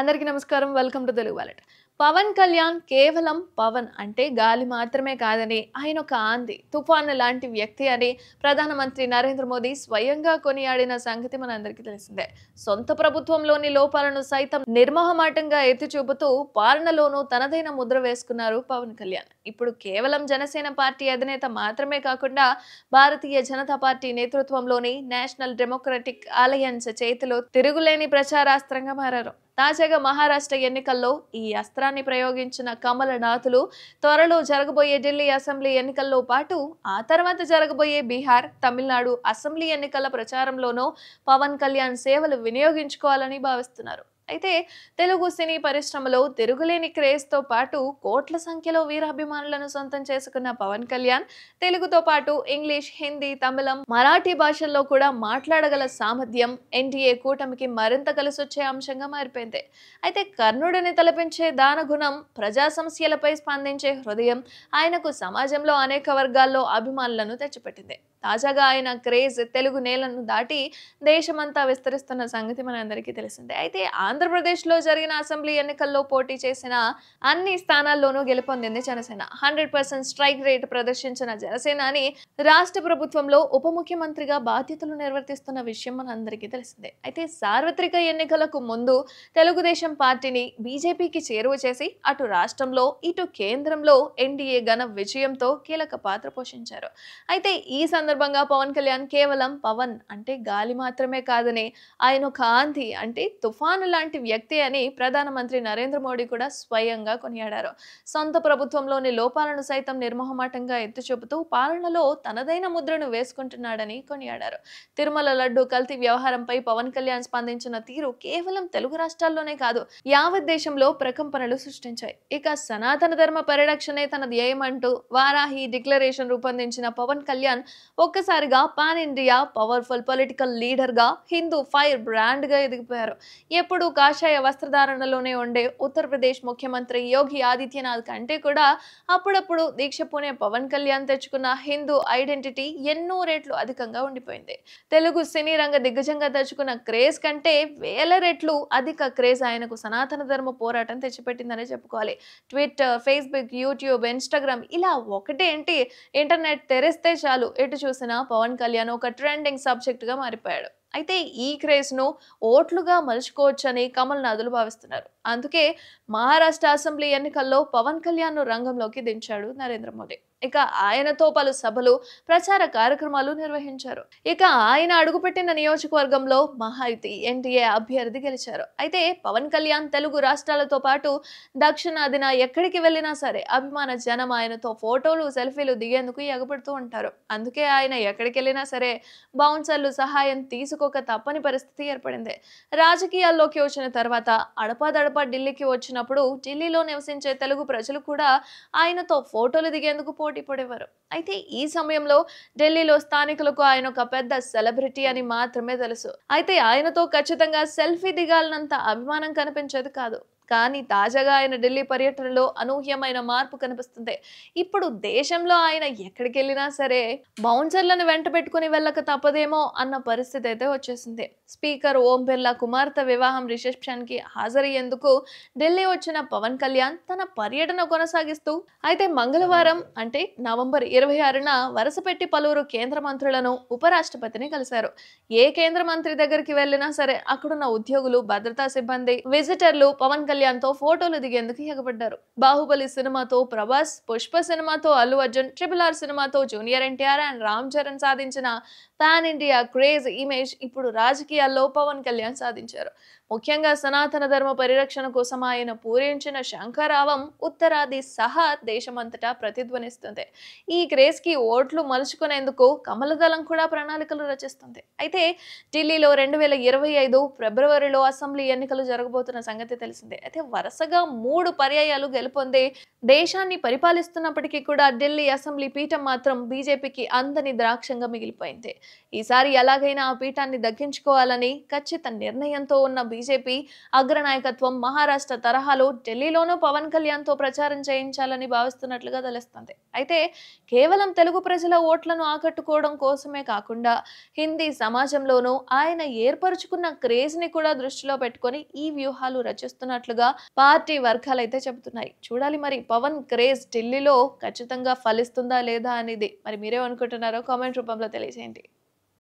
అందరికీ నమస్కారం welcome to Telugu wallet Pawan Kalyan కేవలం పవన్ అంటే గాలి మాత్రమే కాదని ఆయన ఒక ఆంది తుఫాన్ లాంటి వ్యక్తి అని ప్రధానమంత్రి నరేంద్ర మోదీ స్వయంగా కొనియాడిన సంగతి మనందరికీ తెలిసిందే సొంత ప్రభుత్వంలోని లోపాలను సైతం నిర్మోహమాటంగా ఎత్తి చూపుతూ పాలనలోనూ తనదైన ముద్ర వేసుకున్నారు పవన్ కళ్యాణ్ ఇప్పుడు కేవలం జనసేన పార్టీ అధినేత మాత్రమే కాకుండా భారతీయ జనతా పార్టీ నేతృత్వంలోని నేషనల్ డెమోక్రటిక్ అలయన్స్ చేతిలో తిరుగులేని ప్రచారాస్త్రంగా మారారు తాజాగా మహారాష్ట్ర ఎన్నికల్లో ఈ అస్త్రాన్ని ప్రయోగించిన కమలనాథులు త్వరలో జరగబోయే ఢిల్లీ అసెంబ్లీ ఎన్నికల్లో పాటు ఆ తర్వాత జరగబోయే బీహార్ తమిళనాడు అసెంబ్లీ ఎన్నికల ప్రచారంలోనూ పవన్ కళ్యాణ్ సేవలు వినియోగించుకోవాలని భావిస్తున్నారు అయితే తెలుగు సినీ పరిశ్రమలో తిరుగులేని క్రేజ్తో పాటు కోట్ల సంఖ్యలో వీరాభిమానులను సొంతం చేసుకున్న పవన్ కళ్యాణ్ తెలుగుతో పాటు ఇంగ్లీష్ హిందీ తమిళం మరాఠీ భాషల్లో కూడా మాట్లాడగల సామర్థ్యం ఎన్డీఏ కూటమికి మరింత కలిసొచ్చే అంశంగా మారిపోయింది అయితే కర్ణుడిని తలపించే దానగుణం ప్రజా సమస్యలపై స్పందించే హృదయం ఆయనకు సమాజంలో అనేక వర్గాల్లో అభిమానులను తెచ్చిపెట్టింది తాజాగా ఆయన క్రేజ్ తెలుగు నేలను దాటి దేశమంతా విస్తరిస్తున్న సంగతి మన అందరికీ తెలిసిందే అయితే ఆంధ్రప్రదేశ్లో జరిగిన అసెంబ్లీ ఎన్నికల్లో పోటీ చేసిన అన్ని స్థానాల్లోనూ గెలుపొందింది Janasena hundred percent strike rate ప్రదర్శించిన జనసేనాని రాష్ట్ర ప్రభుత్వంలో ఉప ముఖ్యమంత్రిగా బాధ్యతలు నిర్వర్తిస్తున్న విషయం మన అందరికీ తెలిసిందే అయితే సార్వత్రిక ఎన్నికలకు ముందు తెలుగుదేశం పార్టీని బీజేపీకి చేరువ చేసి అటు రాష్ట్రంలో ఇటు కేంద్రంలో ఎన్డీఏ ఘన విజయంతో కీలక పాత్ర పోషించారు అయితే ఈ సందర్భంలో సందర్భంగా పవన్ కళ్యాణ్ కేవలం పవన్ అంటే గాలి మాత్రమే కాదని ఆయన ఒక ఆంధి అంటే తుఫాను లాంటి వ్యక్తి అని ప్రధానమంత్రి నరేంద్ర మోడీ కూడా స్వయంగా కొనియాడారు సొంత ప్రభుత్వంలోని లోపాలను సైతం నిర్మోహమాటంగా ఎత్తు చెబుతూ పాలనలో తనదైన ముద్రను వేసుకుంటున్నాడని కొనియాడారు తిరుమల లడ్డు కల్తీ వ్యవహారంపై పవన్ కళ్యాణ్ స్పందించిన తీరు కేవలం తెలుగు రాష్ట్రాల్లోనే కాదు యావత్ దేశంలో ప్రకంపనలు సృష్టించాయి ఇక సనాతన ధర్మ పరిరక్షణే తన ధ్యేయమంటూ వారాహి డిక్లరేషన్ రూపొందించిన పవన్ కళ్యాణ్ ఒక్కసారిగా పాన్ ఇండియా పవర్ఫుల్ పొలిటికల్ లీడర్గా హిందూ ఫైర్ బ్రాండ్గా ఎదిగిపోయారు ఎప్పుడు కాషాయ వస్త్రధారణలోనే ఉండే ఉత్తరప్రదేశ్ ముఖ్యమంత్రి యోగి ఆదిత్యనాథ్ కంటే కూడా అప్పుడప్పుడు దీక్ష పూనే పవన్ కళ్యాణ్ తెచ్చుకున్న హిందూ ఐడెంటిటీ ఎన్నో రేట్లు అధికంగా ఉండిపోయింది తెలుగు సినీ రంగ దిగ్గజంగా తెచ్చుకున్న క్రేజ్ కంటే వేల రెట్లు అధిక క్రేజ్ ఆయనకు సనాతన ధర్మ పోరాటం తెచ్చిపెట్టిందనే చెప్పుకోవాలి ట్విట్టర్ ఫేస్బుక్ యూట్యూబ్ ఇన్స్టాగ్రామ్ ఇలా ఒకటేంటి ఇంటర్నెట్ తెరిస్తే చాలు ఎటు చూసిన పవన్ కళ్యాణ్ ఒక ట్రెండింగ్ సబ్జెక్టుగా మారిపోయాడు అయితే ఈ క్రేజ్ను ఓట్లుగా మలుచుకోవచ్చని కమల్ నాథులు భావిస్తున్నారు అందుకే మహారాష్ట్ర అసెంబ్లీ ఎన్నికల్లో పవన్ కళ్యాణ్ను రంగంలోకి దించాడు నరేంద్ర మోదీ ఇక ఆయనతో పలు సభలు ప్రచార కార్యక్రమాలు నిర్వహించారు ఇక ఆయన అడుగుపెట్టిన నియోజకవర్గంలో మహాయితి ఎన్టీఏ అభ్యర్థి గెలిచారు అయితే పవన్ కళ్యాణ్ తెలుగు రాష్ట్రాలతో పాటు దక్షిణాదిన ఎక్కడికి వెళ్ళినా సరే అభిమాన జనం ఆయనతో ఫోటోలు సెల్ఫీలు దిగేందుకు ఎగబడుతూ ఉంటారు అందుకే ఆయన ఎక్కడికి వెళ్ళినా సరే బౌన్సర్లు సహాయం తీసుకోక తప్పని పరిస్థితి ఏర్పడింది రాజకీయాల్లోకి వచ్చిన తర్వాత అడపాదడపా ఢిల్లీకి వచ్చినప్పుడు ఢిల్లీలో నివసించే తెలుగు ప్రజలు కూడా ఆయనతో ఫోటోలు దిగేందుకు పోటీ పోటీ పడేవారు అయితే ఈ సమయంలో ఢిల్లీలో స్థానికులకు ఆయన ఒక పెద్ద సెలబ్రిటీ అని మాత్రమే తెలుసు అయితే ఆయనతో ఖచ్చితంగా సెల్ఫీ దిగాలనంత అభిమానం కనిపించేది కాదు కానీ తాజాగా ఆయన ఢిల్లీ పర్యటనలో అనూహ్యమైన మార్పు కనిపిస్తుంది ఇప్పుడు దేశంలో ఆయన ఎక్కడికి వెళ్ళినా సరే బౌన్సర్లను వెంట పెట్టుకుని వెళ్ళక తప్పదేమో అన్న పరిస్థితి అయితే వచ్చేసింది స్పీకర్ ఓం బిర్లా కుమార్తె వివాహం రిసెప్షన్ కి హాజరయ్యేందుకు ఢిల్లీ వచ్చిన పవన్ కళ్యాణ్ తన పర్యటన కొనసాగిస్తూ అయితే మంగళవారం అంటే నవంబర్ ఇరవై ఆరున వరుసపెట్టి పలువురు కేంద్ర మంత్రులను ఉపరాష్ట్రపతిని కలిశారు ఏ కేంద్ర మంత్రి దగ్గరికి వెళ్ళినా సరే అక్కడున్న ఉద్యోగులు భద్రతా సిబ్బంది విజిటర్లు పవన్ కళ్యాణ్ కళ్యాణ్తో ఫోటోలు దిగేందుకు ఎగబడ్డారు బాహుబలి సినిమాతో ప్రభాస్ పుష్ప సినిమాతో అల్లు అర్జున్ ట్రిపుల్ ఆర్ సినిమాతో జూనియర్ ఎన్టీఆర్ అండ్ రామ్ చరణ్ సాధించిన పాన్ ఇండియా క్రేజ్ ఇమేజ్ ఇప్పుడు రాజకీయాల్లో పవన్ కళ్యాణ్ సాధించారు ముఖ్యంగా సనాతన ధర్మ పరిరక్షణ కోసం ఆయన పూరించిన శంఖరావం ఉత్తరాది సహా దేశమంతటా ప్రతిధ్వనిస్తుంది ఈ క్రేజ్ కి ఓట్లు మలుచుకునేందుకు కమలదళం కూడా ప్రణాళికలు రచిస్తుంది అయితే ఢిల్లీలో రెండు వేల ఇరవై ఐదు ఫిబ్రవరిలో అసెంబ్లీ ఎన్నికలు జరగబోతున్న సంగతి తెలిసిందే అయితే వరుసగా మూడు పర్యాయాలు గెలుపొందే దేశాన్ని పరిపాలిస్తున్నప్పటికీ కూడా ఢిల్లీ అసెంబ్లీ పీఠం మాత్రం బీజేపీకి అందని ద్రాక్షంగా మిగిలిపోయింది ఈసారి ఎలాగైనా ఆ పీఠాన్ని దక్కించుకోవాలని ఖచ్చిత నిర్ణయంతో ఉన్న బీజేపీ అగ్రనాయకత్వం మహారాష్ట్ర తరహాలో ఢిల్లీలోనూ పవన్ కళ్యాణ్తో ప్రచారం చేయించాలని భావిస్తున్నట్లుగా తెలుస్తుంది అయితే కేవలం తెలుగు ప్రజల ఓట్లను ఆకట్టుకోవడం కోసమే కాకుండా హిందీ సమాజంలోనూ ఆయన ఏర్పరచుకున్న క్రేజ్ని కూడా దృష్టిలో పెట్టుకొని ఈ వ్యూహాలు రచిస్తున్నట్లుగా పార్టీ వర్గాలైతే చెబుతున్నాయి చూడాలి మరి పవన్ క్రేజ్ ఢిల్లీలో ఖచ్చితంగా ఫలిస్తుందా లేదా అనేది మరి మీరేమనుకుంటున్నారో కామెంట్ రూపంలో తెలియజేయండి